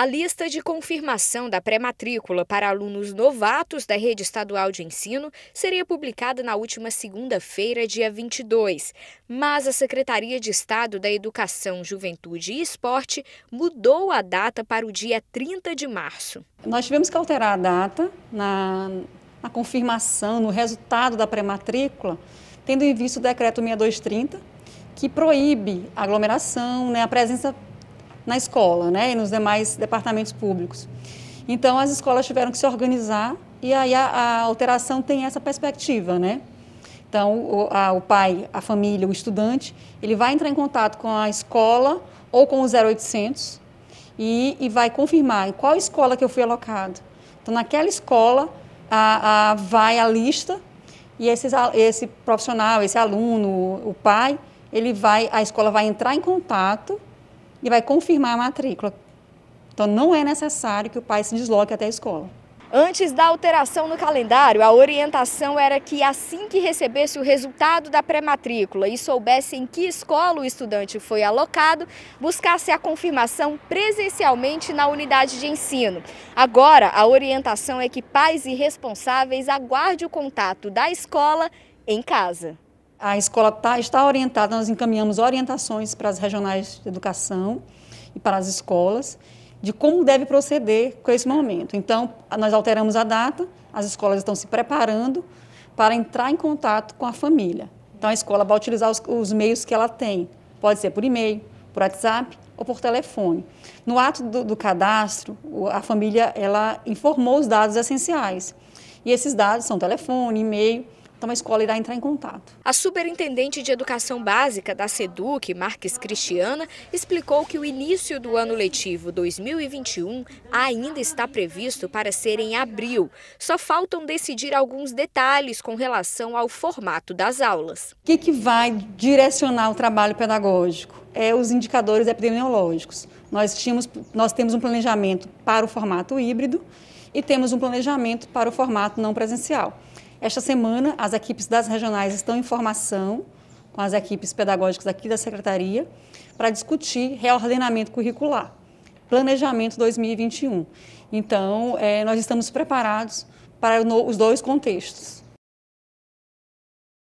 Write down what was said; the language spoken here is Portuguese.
A lista de confirmação da pré-matrícula para alunos novatos da rede estadual de ensino seria publicada na última segunda-feira, dia 22, mas a Secretaria de Estado da Educação, Juventude e Esporte mudou a data para o dia 30 de março. Nós tivemos que alterar a data na, na confirmação, no resultado da pré-matrícula, tendo em vista o decreto 6230, que proíbe aglomeração, né, a presença na escola né, e nos demais departamentos públicos. Então, as escolas tiveram que se organizar e aí a, a alteração tem essa perspectiva, né? Então, o, a, o, pai, a família, o estudante, ele vai entrar em contato com a escola ou com o 0800 e, e vai confirmar em qual escola que eu fui alocado. Então, naquela escola, a, a, vai a lista e esses, esse profissional, esse aluno, o pai, ele vai, a escola vai entrar em contato e vai confirmar a matrícula. Então, não é necessário que o pai se desloque até a escola. Antes da alteração no calendário, a orientação era que assim que recebesse o resultado da pré-matrícula e soubesse em que escola o estudante foi alocado, buscasse a confirmação presencialmente na unidade de ensino. Agora, a orientação é que pais e responsáveis aguardem o contato da escola em casa. A escola tá, está orientada, nós encaminhamos orientações para as regionais de educação e para as escolas de como deve proceder com esse momento. Então, nós alteramos a data, as escolas estão se preparando para entrar em contato com a família. Então, a escola vai utilizar os, os meios que ela tem. Pode ser por e-mail, por WhatsApp ou por telefone. No ato do, do cadastro, a família ela informou os dados essenciais. E esses dados são telefone, e-mail, então a escola irá entrar em contato. A superintendente de educação básica da SEDUC, Marques Cristiana, explicou que o início do ano letivo 2021 ainda está previsto para ser em abril. Só faltam decidir alguns detalhes com relação ao formato das aulas. O que, que vai direcionar o trabalho pedagógico? É os indicadores epidemiológicos. Nós, tínhamos, nós temos um planejamento para o formato híbrido e temos um planejamento para o formato não presencial. Esta semana, as equipes das regionais estão em formação com as equipes pedagógicas aqui da Secretaria para discutir reordenamento curricular, planejamento 2021. Então, é, nós estamos preparados para os dois contextos.